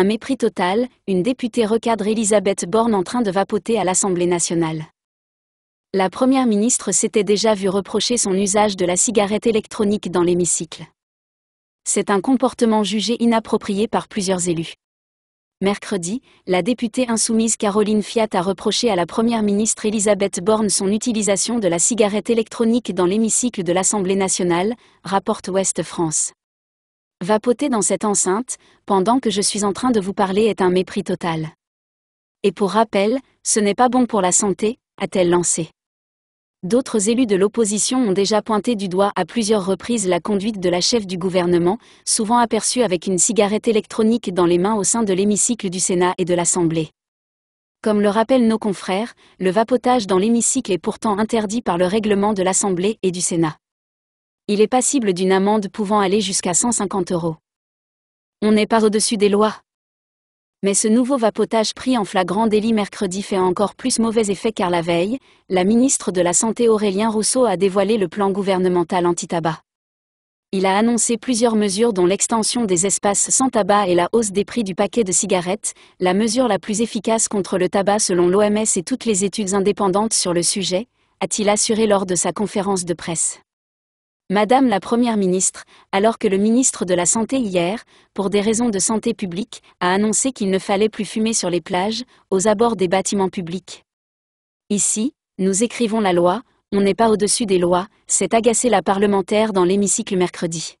Un mépris total, une députée recadre Elisabeth Borne en train de vapoter à l'Assemblée nationale. La Première ministre s'était déjà vue reprocher son usage de la cigarette électronique dans l'hémicycle. C'est un comportement jugé inapproprié par plusieurs élus. Mercredi, la députée insoumise Caroline Fiat a reproché à la Première ministre Elisabeth Borne son utilisation de la cigarette électronique dans l'hémicycle de l'Assemblée nationale, rapporte Ouest France. Vapoter dans cette enceinte, pendant que je suis en train de vous parler est un mépris total. Et pour rappel, ce n'est pas bon pour la santé, a-t-elle lancé. D'autres élus de l'opposition ont déjà pointé du doigt à plusieurs reprises la conduite de la chef du gouvernement, souvent aperçue avec une cigarette électronique dans les mains au sein de l'hémicycle du Sénat et de l'Assemblée. Comme le rappellent nos confrères, le vapotage dans l'hémicycle est pourtant interdit par le règlement de l'Assemblée et du Sénat il est passible d'une amende pouvant aller jusqu'à 150 euros. On n'est pas au-dessus des lois. Mais ce nouveau vapotage pris en flagrant délit mercredi fait encore plus mauvais effet car la veille, la ministre de la Santé Aurélien Rousseau a dévoilé le plan gouvernemental anti-tabac. Il a annoncé plusieurs mesures dont l'extension des espaces sans tabac et la hausse des prix du paquet de cigarettes, la mesure la plus efficace contre le tabac selon l'OMS et toutes les études indépendantes sur le sujet, a-t-il assuré lors de sa conférence de presse. Madame la Première ministre, alors que le ministre de la Santé hier, pour des raisons de santé publique, a annoncé qu'il ne fallait plus fumer sur les plages, aux abords des bâtiments publics. Ici, nous écrivons la loi, on n'est pas au-dessus des lois, s'est agacée la parlementaire dans l'hémicycle mercredi.